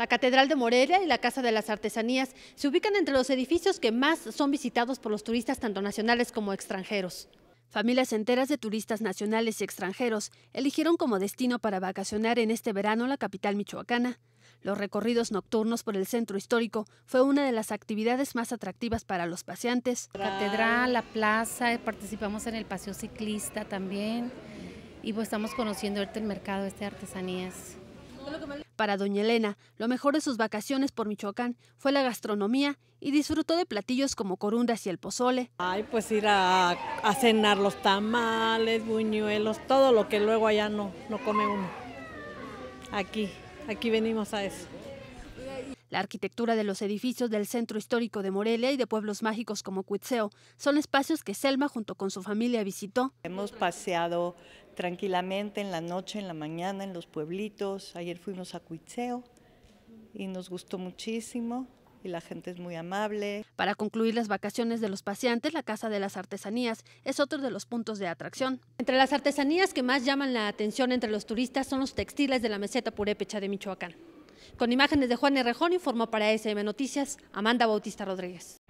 La Catedral de Morelia y la Casa de las Artesanías se ubican entre los edificios que más son visitados por los turistas tanto nacionales como extranjeros. Familias enteras de turistas nacionales y extranjeros eligieron como destino para vacacionar en este verano la capital michoacana. Los recorridos nocturnos por el centro histórico fue una de las actividades más atractivas para los paseantes. La catedral, la plaza, eh, participamos en el paseo ciclista también y pues estamos conociendo el mercado este de artesanías. Para doña Elena, lo mejor de sus vacaciones por Michoacán fue la gastronomía y disfrutó de platillos como corundas y el pozole. Ay, pues ir a, cenar los tamales, buñuelos, todo lo que luego allá no, no come uno. Aquí, aquí venimos a eso. La arquitectura de los edificios del Centro Histórico de Morelia y de pueblos mágicos como Cuitzeo son espacios que Selma junto con su familia visitó. Hemos paseado tranquilamente en la noche, en la mañana, en los pueblitos. Ayer fuimos a Cuitseo y nos gustó muchísimo y la gente es muy amable. Para concluir las vacaciones de los paseantes, la Casa de las Artesanías es otro de los puntos de atracción. Entre las artesanías que más llaman la atención entre los turistas son los textiles de la meseta purépecha de Michoacán. Con imágenes de Juan Errejón, informó para SM Noticias Amanda Bautista Rodríguez.